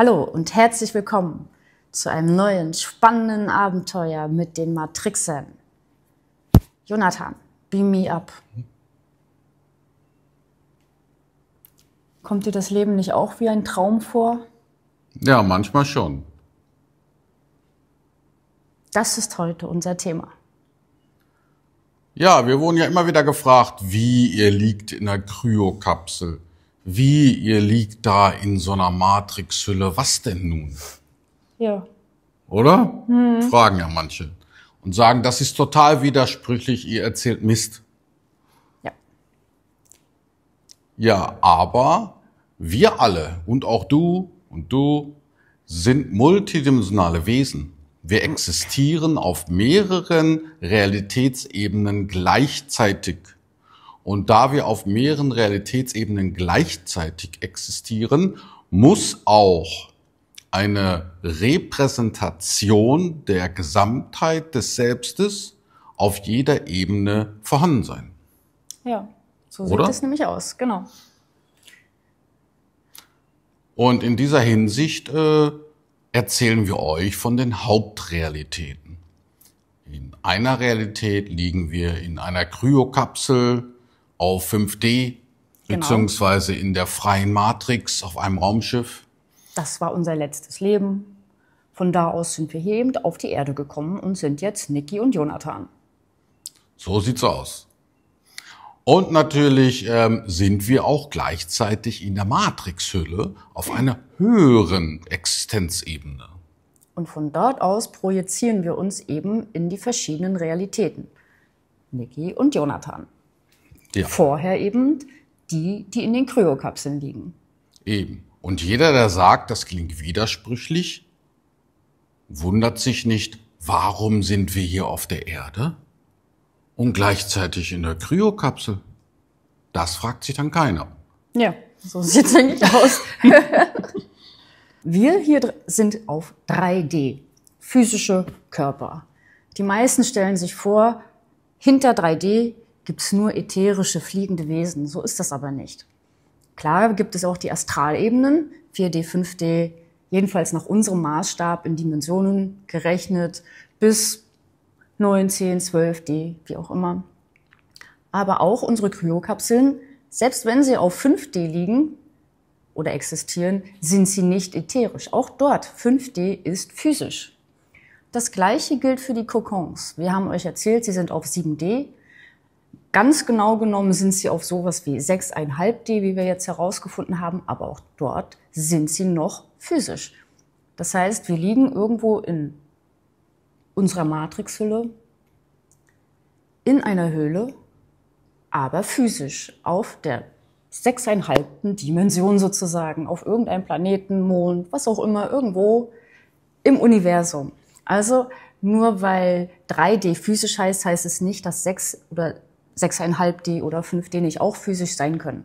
Hallo und herzlich willkommen zu einem neuen spannenden Abenteuer mit den Matrixen. Jonathan, beam me up. Kommt dir das Leben nicht auch wie ein Traum vor? Ja, manchmal schon. Das ist heute unser Thema. Ja, wir wurden ja immer wieder gefragt, wie ihr liegt in der Kryokapsel. Wie, ihr liegt da in so einer Matrixhülle, was denn nun? Ja. Oder? Mhm. Fragen ja manche. Und sagen, das ist total widersprüchlich, ihr erzählt Mist. Ja. Ja, aber wir alle und auch du und du sind multidimensionale Wesen. Wir existieren auf mehreren Realitätsebenen gleichzeitig. Und da wir auf mehreren Realitätsebenen gleichzeitig existieren, muss auch eine Repräsentation der Gesamtheit des Selbstes auf jeder Ebene vorhanden sein. Ja, so sieht es nämlich aus, genau. Und in dieser Hinsicht äh, erzählen wir euch von den Hauptrealitäten. In einer Realität liegen wir in einer Kryokapsel, auf 5D, genau. beziehungsweise in der freien Matrix auf einem Raumschiff. Das war unser letztes Leben. Von da aus sind wir hier eben auf die Erde gekommen und sind jetzt Niki und Jonathan. So sieht's aus. Und natürlich ähm, sind wir auch gleichzeitig in der Matrixhülle auf einer höheren Existenzebene. Und von dort aus projizieren wir uns eben in die verschiedenen Realitäten. Niki und Jonathan. Ja. Vorher eben die, die in den Kryokapseln liegen. Eben. Und jeder, der sagt, das klingt widersprüchlich, wundert sich nicht, warum sind wir hier auf der Erde und gleichzeitig in der Kryokapsel? Das fragt sich dann keiner. Ja, so sieht's eigentlich aus. wir hier sind auf 3D, physische Körper. Die meisten stellen sich vor, hinter 3D gibt es nur ätherische, fliegende Wesen. So ist das aber nicht. Klar gibt es auch die Astralebenen, 4D, 5D, jedenfalls nach unserem Maßstab in Dimensionen gerechnet, bis 9, 10, 12D, wie auch immer. Aber auch unsere Kryokapseln, selbst wenn sie auf 5D liegen oder existieren, sind sie nicht ätherisch. Auch dort, 5D ist physisch. Das gleiche gilt für die Kokons. Wir haben euch erzählt, sie sind auf 7D Ganz genau genommen sind sie auf sowas wie 6,5D, wie wir jetzt herausgefunden haben, aber auch dort sind sie noch physisch. Das heißt, wir liegen irgendwo in unserer Matrixhülle, in einer Höhle, aber physisch auf der sechseinhalbten Dimension sozusagen, auf irgendeinem Planeten, Mond, was auch immer, irgendwo im Universum. Also nur weil 3D physisch heißt, heißt es nicht, dass 6 oder 65 D oder 5 D nicht auch physisch sein können.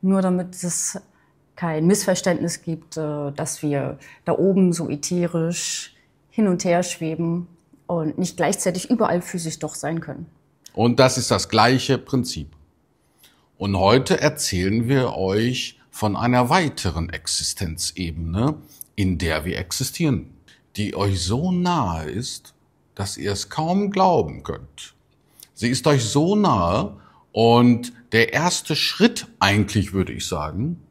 Nur damit es kein Missverständnis gibt, äh, dass wir da oben so ätherisch hin und her schweben und nicht gleichzeitig überall physisch doch sein können. Und das ist das gleiche Prinzip. Und heute erzählen wir euch von einer weiteren Existenzebene, in der wir existieren, die euch so nahe ist, dass ihr es kaum glauben könnt. Sie ist euch so nahe und der erste Schritt eigentlich, würde ich sagen,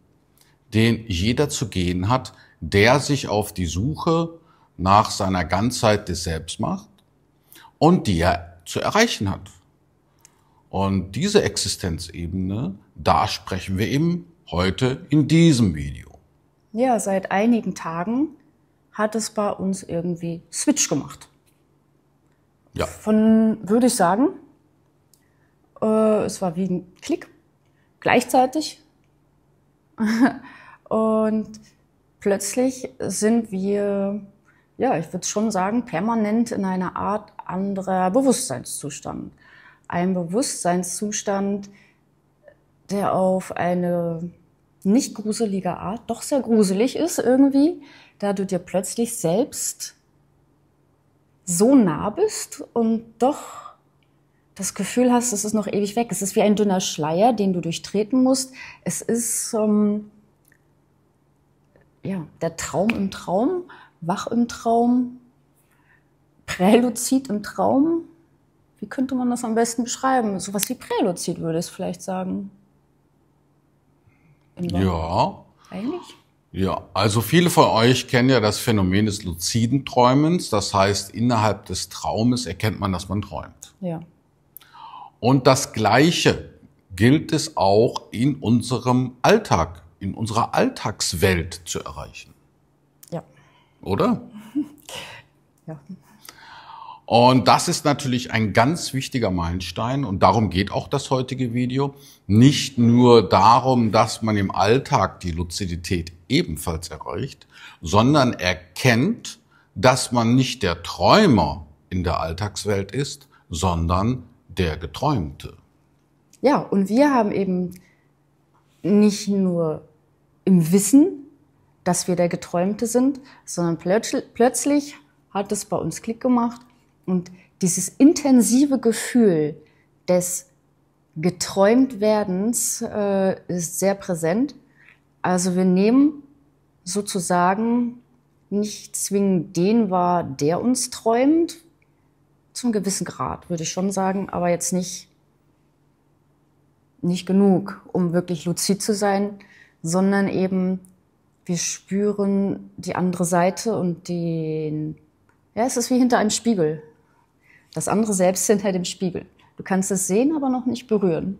den jeder zu gehen hat, der sich auf die Suche nach seiner Ganzheit des Selbst macht und die er zu erreichen hat. Und diese Existenzebene, da sprechen wir eben heute in diesem Video. Ja, seit einigen Tagen hat es bei uns irgendwie Switch gemacht. Ja. Von, würde ich sagen, äh, es war wie ein Klick gleichzeitig. und plötzlich sind wir, ja, ich würde schon sagen, permanent in einer Art anderer Bewusstseinszustand. Ein Bewusstseinszustand, der auf eine nicht gruselige Art doch sehr gruselig ist irgendwie, da du dir plötzlich selbst so nah bist und doch das Gefühl hast, es ist noch ewig weg. Es ist wie ein dünner Schleier, den du durchtreten musst. Es ist ähm, ja, der Traum im Traum, wach im Traum, Präluzid im Traum. Wie könnte man das am besten beschreiben? Sowas wie Präluzid würde ich vielleicht sagen. Ja. Eigentlich? Ja, also viele von euch kennen ja das Phänomen des luziden Träumens. Das heißt, innerhalb des Traumes erkennt man, dass man träumt. Ja. Und das Gleiche gilt es auch in unserem Alltag, in unserer Alltagswelt zu erreichen. Ja. Oder? ja. Und das ist natürlich ein ganz wichtiger Meilenstein und darum geht auch das heutige Video. Nicht nur darum, dass man im Alltag die Luzidität ebenfalls erreicht, sondern erkennt, dass man nicht der Träumer in der Alltagswelt ist, sondern der Geträumte. Ja, und wir haben eben nicht nur im Wissen, dass wir der Geträumte sind, sondern plötzlich hat es bei uns Klick gemacht und dieses intensive Gefühl des Geträumtwerdens äh, ist sehr präsent. Also wir nehmen sozusagen nicht zwingend den wahr, der uns träumt, zum gewissen Grad, würde ich schon sagen, aber jetzt nicht, nicht genug, um wirklich luzid zu sein, sondern eben wir spüren die andere Seite und den, ja, es ist wie hinter einem Spiegel. Das andere Selbst hinter dem Spiegel. Du kannst es sehen, aber noch nicht berühren.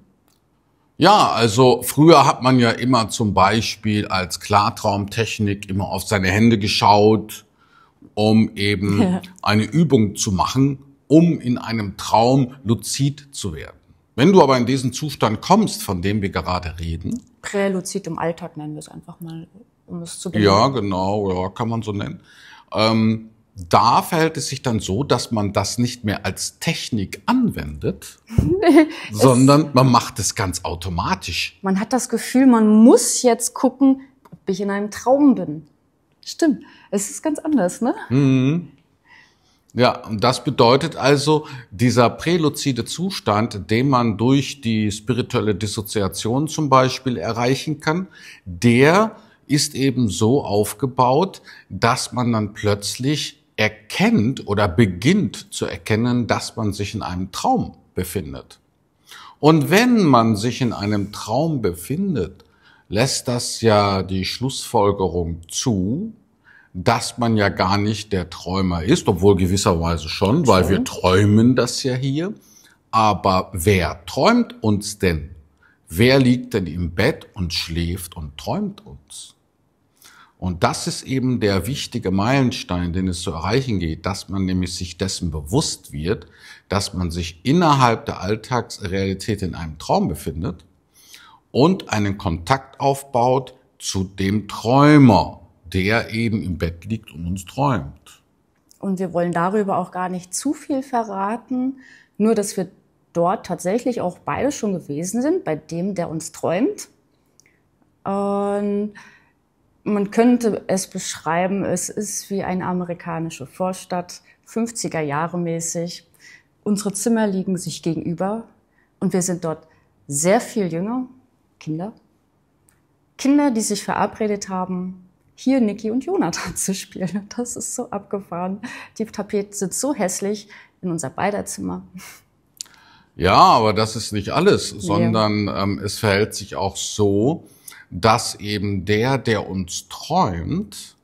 Ja, also früher hat man ja immer zum Beispiel als Klartraumtechnik immer auf seine Hände geschaut, um eben ja. eine Übung zu machen um in einem Traum luzid zu werden. Wenn du aber in diesen Zustand kommst, von dem wir gerade reden. Präluzid im Alltag nennen wir es einfach mal, um es zu benennen. Ja, genau, ja, kann man so nennen. Ähm, da verhält es sich dann so, dass man das nicht mehr als Technik anwendet, sondern man macht es ganz automatisch. Man hat das Gefühl, man muss jetzt gucken, ob ich in einem Traum bin. Stimmt, es ist ganz anders, ne? Mhm. Ja, und das bedeutet also, dieser präluzide Zustand, den man durch die spirituelle Dissoziation zum Beispiel erreichen kann, der ist eben so aufgebaut, dass man dann plötzlich erkennt oder beginnt zu erkennen, dass man sich in einem Traum befindet. Und wenn man sich in einem Traum befindet, lässt das ja die Schlussfolgerung zu, dass man ja gar nicht der Träumer ist, obwohl gewisserweise schon, weil wir träumen das ja hier. Aber wer träumt uns denn? Wer liegt denn im Bett und schläft und träumt uns? Und das ist eben der wichtige Meilenstein, den es zu erreichen geht, dass man nämlich sich dessen bewusst wird, dass man sich innerhalb der Alltagsrealität in einem Traum befindet und einen Kontakt aufbaut zu dem Träumer der eben im Bett liegt und uns träumt. Und wir wollen darüber auch gar nicht zu viel verraten, nur dass wir dort tatsächlich auch beide schon gewesen sind, bei dem, der uns träumt. Und man könnte es beschreiben, es ist wie eine amerikanische Vorstadt, 50er Jahre mäßig. Unsere Zimmer liegen sich gegenüber und wir sind dort sehr viel jünger, Kinder. Kinder, die sich verabredet haben, hier Niki und Jonathan zu spielen. Das ist so abgefahren. Die Tapeten sind so hässlich in unser Beiderzimmer. Ja, aber das ist nicht alles, nee. sondern ähm, es verhält sich auch so, dass eben der, der uns träumt,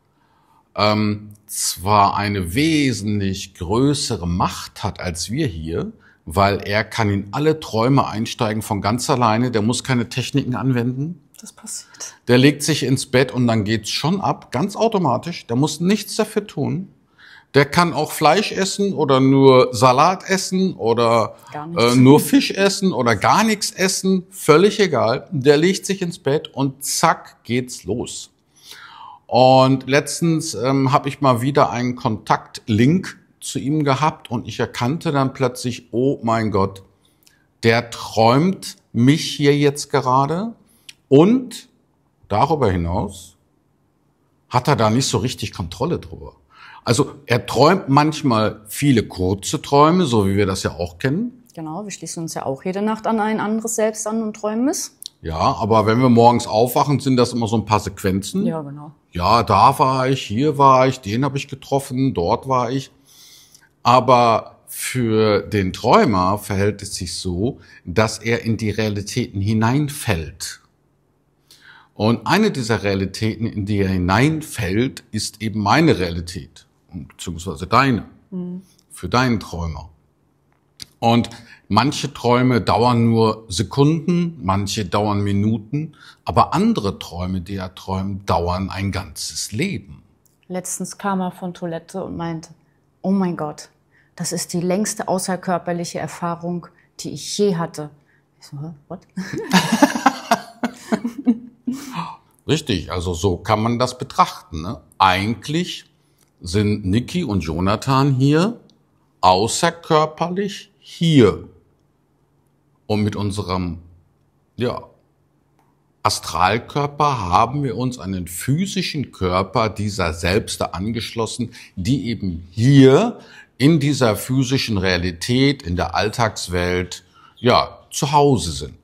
ähm, zwar eine wesentlich größere Macht hat als wir hier, weil er kann in alle Träume einsteigen von ganz alleine, der muss keine Techniken anwenden, das passiert. Der legt sich ins Bett und dann geht's schon ab, ganz automatisch. Der muss nichts dafür tun. Der kann auch Fleisch essen oder nur Salat essen oder äh, nur Fisch essen oder gar nichts essen, völlig egal. Der legt sich ins Bett und zack geht's los. Und letztens ähm, habe ich mal wieder einen Kontaktlink zu ihm gehabt und ich erkannte dann plötzlich, oh mein Gott, der träumt mich hier jetzt gerade. Und darüber hinaus hat er da nicht so richtig Kontrolle drüber. Also er träumt manchmal viele kurze Träume, so wie wir das ja auch kennen. Genau, wir schließen uns ja auch jede Nacht an ein anderes Selbst an und träumen es. Ja, aber wenn wir morgens aufwachen, sind das immer so ein paar Sequenzen. Ja, genau. Ja, da war ich, hier war ich, den habe ich getroffen, dort war ich. Aber für den Träumer verhält es sich so, dass er in die Realitäten hineinfällt. Und eine dieser Realitäten, in die er hineinfällt, ist eben meine Realität, beziehungsweise deine, mhm. für deinen Träumer. Und manche Träume dauern nur Sekunden, manche dauern Minuten, aber andere Träume, die er träumt, dauern ein ganzes Leben. Letztens kam er von Toilette und meinte, oh mein Gott, das ist die längste außerkörperliche Erfahrung, die ich je hatte. Ich so, what? Richtig, also so kann man das betrachten. Ne? Eigentlich sind Niki und Jonathan hier außerkörperlich hier und mit unserem ja, Astralkörper haben wir uns einen physischen Körper dieser Selbste angeschlossen, die eben hier in dieser physischen Realität, in der Alltagswelt, ja, zu Hause sind.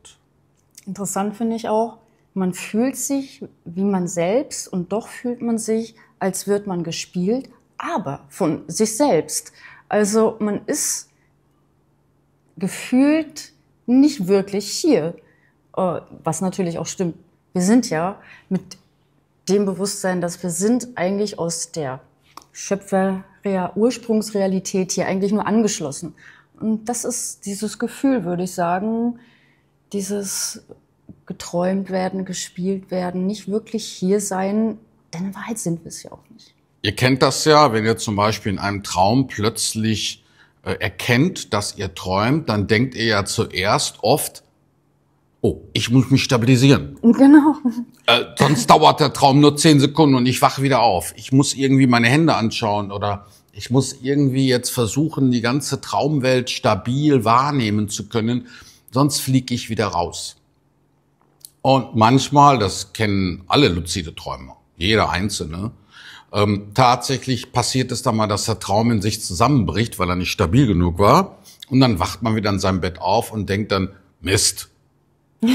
Interessant finde ich auch, man fühlt sich wie man selbst und doch fühlt man sich, als wird man gespielt, aber von sich selbst. Also man ist gefühlt nicht wirklich hier, äh, was natürlich auch stimmt. Wir sind ja mit dem Bewusstsein, dass wir sind eigentlich aus der Schöpfer-Ursprungsrealität hier eigentlich nur angeschlossen. Und das ist dieses Gefühl, würde ich sagen, dieses geträumt werden, gespielt werden, nicht wirklich hier sein, denn in Wahrheit sind wir es ja auch nicht. Ihr kennt das ja, wenn ihr zum Beispiel in einem Traum plötzlich äh, erkennt, dass ihr träumt, dann denkt ihr ja zuerst oft, oh, ich muss mich stabilisieren. Genau. Äh, sonst dauert der Traum nur zehn Sekunden und ich wache wieder auf. Ich muss irgendwie meine Hände anschauen oder ich muss irgendwie jetzt versuchen, die ganze Traumwelt stabil wahrnehmen zu können, sonst fliege ich wieder raus. Und manchmal, das kennen alle luzide Träumer, jeder Einzelne, ähm, tatsächlich passiert es dann mal, dass der Traum in sich zusammenbricht, weil er nicht stabil genug war. Und dann wacht man wieder in seinem Bett auf und denkt dann, Mist.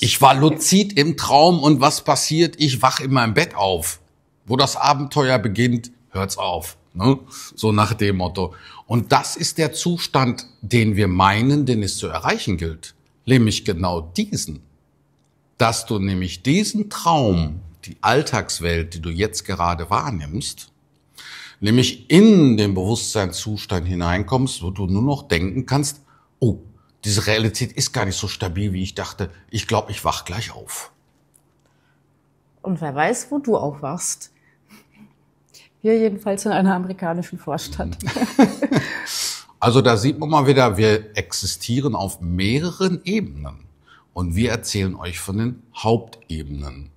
ich war luzid im Traum und was passiert? Ich wach in meinem Bett auf. Wo das Abenteuer beginnt, hört's auf. Ne? So nach dem Motto. Und das ist der Zustand, den wir meinen, den es zu erreichen gilt. Nämlich genau diesen dass du nämlich diesen Traum, die Alltagswelt, die du jetzt gerade wahrnimmst, nämlich in den Bewusstseinszustand hineinkommst, wo du nur noch denken kannst, oh, diese Realität ist gar nicht so stabil, wie ich dachte. Ich glaube, ich wach gleich auf. Und wer weiß, wo du aufwachst. Hier jedenfalls in einer amerikanischen Vorstadt. Also da sieht man mal wieder, wir existieren auf mehreren Ebenen. Und wir erzählen euch von den Hauptebenen.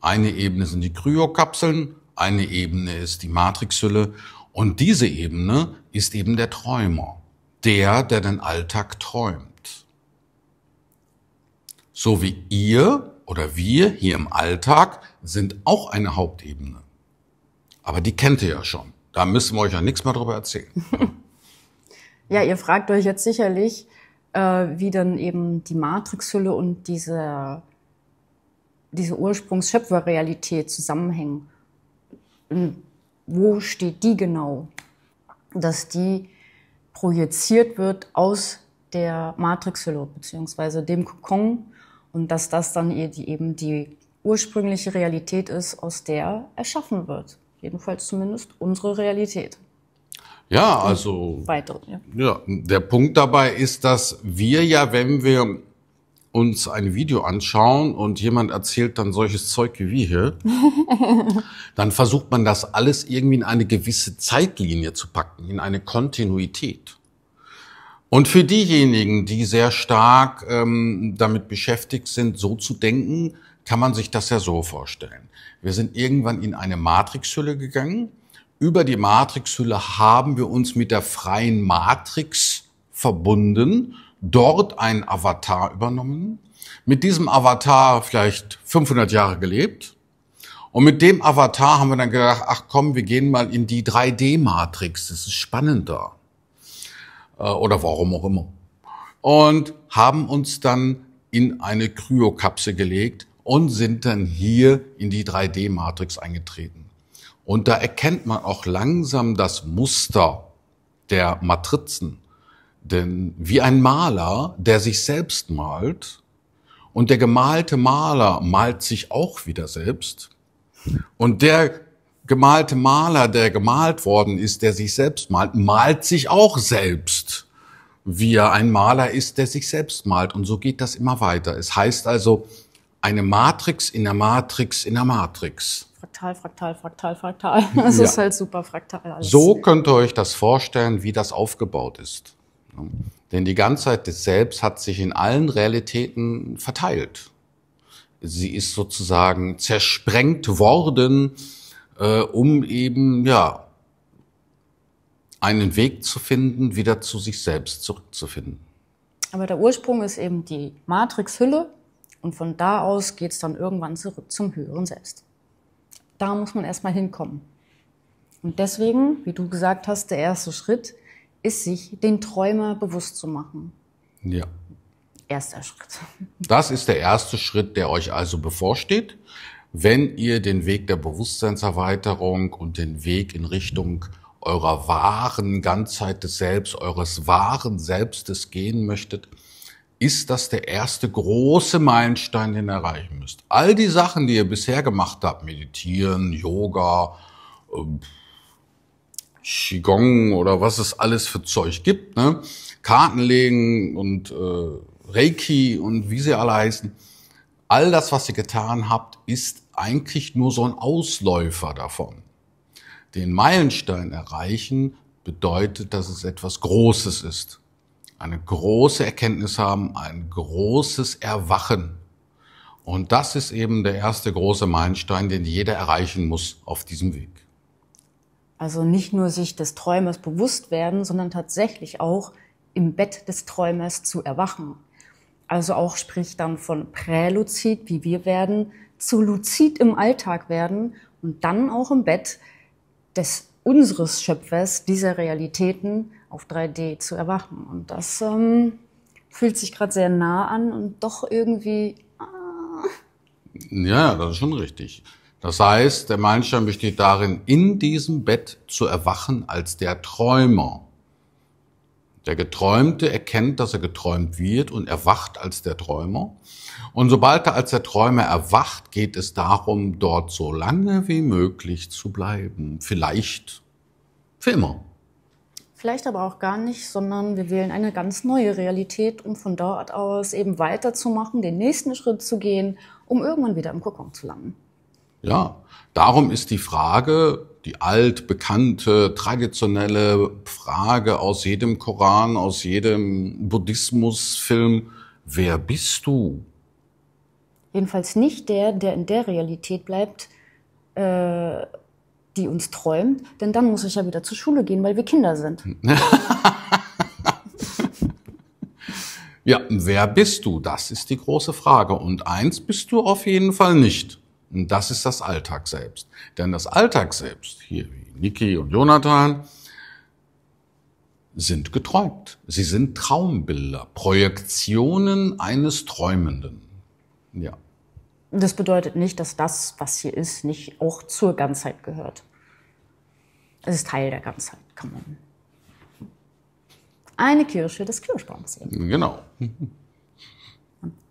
Eine Ebene sind die Kryokapseln, eine Ebene ist die Matrixhülle und diese Ebene ist eben der Träumer, der, der den Alltag träumt. So wie ihr oder wir hier im Alltag sind auch eine Hauptebene. Aber die kennt ihr ja schon. Da müssen wir euch ja nichts mehr drüber erzählen. ja, ihr fragt euch jetzt sicherlich, äh, wie dann eben die Matrixhülle und diese, diese Ursprungsschöpferrealität zusammenhängen. Und wo steht die genau? Dass die projiziert wird aus der Matrixhülle beziehungsweise dem Kokon und dass das dann e-, eben die ursprüngliche Realität ist, aus der erschaffen wird. Jedenfalls zumindest unsere Realität. Ja, also. weiter, ja. ja. Der Punkt dabei ist, dass wir ja, wenn wir uns ein Video anschauen und jemand erzählt dann solches Zeug wie wir hier, dann versucht man das alles irgendwie in eine gewisse Zeitlinie zu packen, in eine Kontinuität. Und für diejenigen, die sehr stark ähm, damit beschäftigt sind, so zu denken, kann man sich das ja so vorstellen. Wir sind irgendwann in eine Matrixhülle gegangen über die Matrixhülle haben wir uns mit der freien Matrix verbunden, dort einen Avatar übernommen, mit diesem Avatar vielleicht 500 Jahre gelebt. Und mit dem Avatar haben wir dann gedacht, ach komm, wir gehen mal in die 3D-Matrix, das ist spannender. Äh, oder warum auch immer. Und haben uns dann in eine Kryokapsel gelegt und sind dann hier in die 3D-Matrix eingetreten. Und da erkennt man auch langsam das Muster der Matrizen. Denn wie ein Maler, der sich selbst malt, und der gemalte Maler malt sich auch wieder selbst, und der gemalte Maler, der gemalt worden ist, der sich selbst malt, malt sich auch selbst, wie er ein Maler ist, der sich selbst malt. Und so geht das immer weiter. Es heißt also, eine Matrix in der Matrix in der Matrix fraktal, fraktal, fraktal, fraktal. Das ja. ist halt super fraktal alles. So könnt ihr euch das vorstellen, wie das aufgebaut ist. Denn die Ganzheit des Selbst hat sich in allen Realitäten verteilt. Sie ist sozusagen zersprengt worden, äh, um eben, ja, einen Weg zu finden, wieder zu sich selbst zurückzufinden. Aber der Ursprung ist eben die Matrixhülle und von da aus geht es dann irgendwann zurück zum höheren Selbst da muss man erstmal hinkommen. Und deswegen, wie du gesagt hast, der erste Schritt ist, sich den Träumer bewusst zu machen. Ja. Erster Schritt. Das ist der erste Schritt, der euch also bevorsteht, wenn ihr den Weg der Bewusstseinserweiterung und den Weg in Richtung eurer wahren Ganzheit des Selbst, eures wahren Selbstes gehen möchtet ist das der erste große Meilenstein, den ihr erreichen müsst. All die Sachen, die ihr bisher gemacht habt, meditieren, Yoga, ähm, Qigong oder was es alles für Zeug gibt, ne? Karten legen und äh, Reiki und wie sie alle heißen. All das, was ihr getan habt, ist eigentlich nur so ein Ausläufer davon. Den Meilenstein erreichen bedeutet, dass es etwas Großes ist eine große Erkenntnis haben, ein großes Erwachen. Und das ist eben der erste große Meilenstein, den jeder erreichen muss auf diesem Weg. Also nicht nur sich des Träumers bewusst werden, sondern tatsächlich auch im Bett des Träumers zu erwachen. Also auch spricht dann von präluzid, wie wir werden, zu luzid im Alltag werden und dann auch im Bett des unseres Schöpfers dieser Realitäten auf 3D zu erwachen. Und das ähm, fühlt sich gerade sehr nah an und doch irgendwie. Ah. Ja, das ist schon richtig. Das heißt, der Meilenstein besteht darin, in diesem Bett zu erwachen als der Träumer. Der Geträumte erkennt, dass er geträumt wird und erwacht als der Träumer. Und sobald er als der Träumer erwacht, geht es darum, dort so lange wie möglich zu bleiben. Vielleicht für immer. Vielleicht aber auch gar nicht, sondern wir wählen eine ganz neue Realität, um von dort aus eben weiterzumachen, den nächsten Schritt zu gehen, um irgendwann wieder im Kokon zu landen. Ja, darum ist die Frage, die altbekannte, traditionelle Frage aus jedem Koran, aus jedem Buddhismusfilm, wer bist du? Jedenfalls nicht der, der in der Realität bleibt, äh, die uns träumt, denn dann muss ich ja wieder zur Schule gehen, weil wir Kinder sind. ja, wer bist du? Das ist die große Frage. Und eins bist du auf jeden Fall nicht. Und das ist das Alltag selbst. Denn das Alltag selbst, hier wie Niki und Jonathan, sind geträumt. Sie sind Traumbilder, Projektionen eines Träumenden. Ja. Das bedeutet nicht, dass das, was hier ist, nicht auch zur Ganzheit gehört. Es ist Teil der Ganzheit, kann man. Eine Kirsche des Kirschbaums eben. Genau.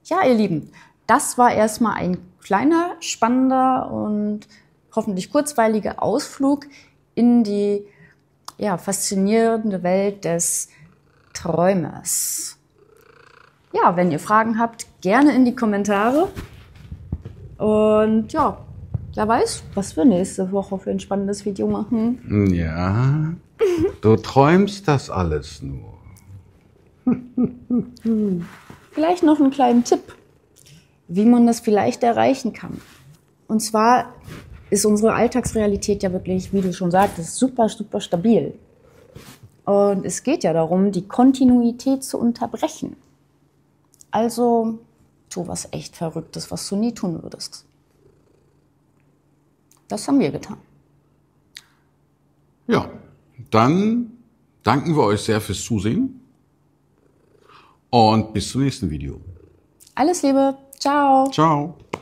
Ja, ihr Lieben, das war erstmal ein kleiner, spannender und hoffentlich kurzweiliger Ausflug in die ja, faszinierende Welt des Träumers. Ja, wenn ihr Fragen habt, gerne in die Kommentare. Und ja, wer weiß, was wir nächste Woche für ein spannendes Video machen. Ja, du träumst das alles nur. Hm. Vielleicht noch einen kleinen Tipp wie man das vielleicht erreichen kann. Und zwar ist unsere Alltagsrealität ja wirklich, wie du schon sagtest, super, super stabil. Und es geht ja darum, die Kontinuität zu unterbrechen. Also tu was echt Verrücktes, was du nie tun würdest. Das haben wir getan. Ja, dann danken wir euch sehr fürs Zusehen und bis zum nächsten Video. Alles Liebe! Ciao. Ciao.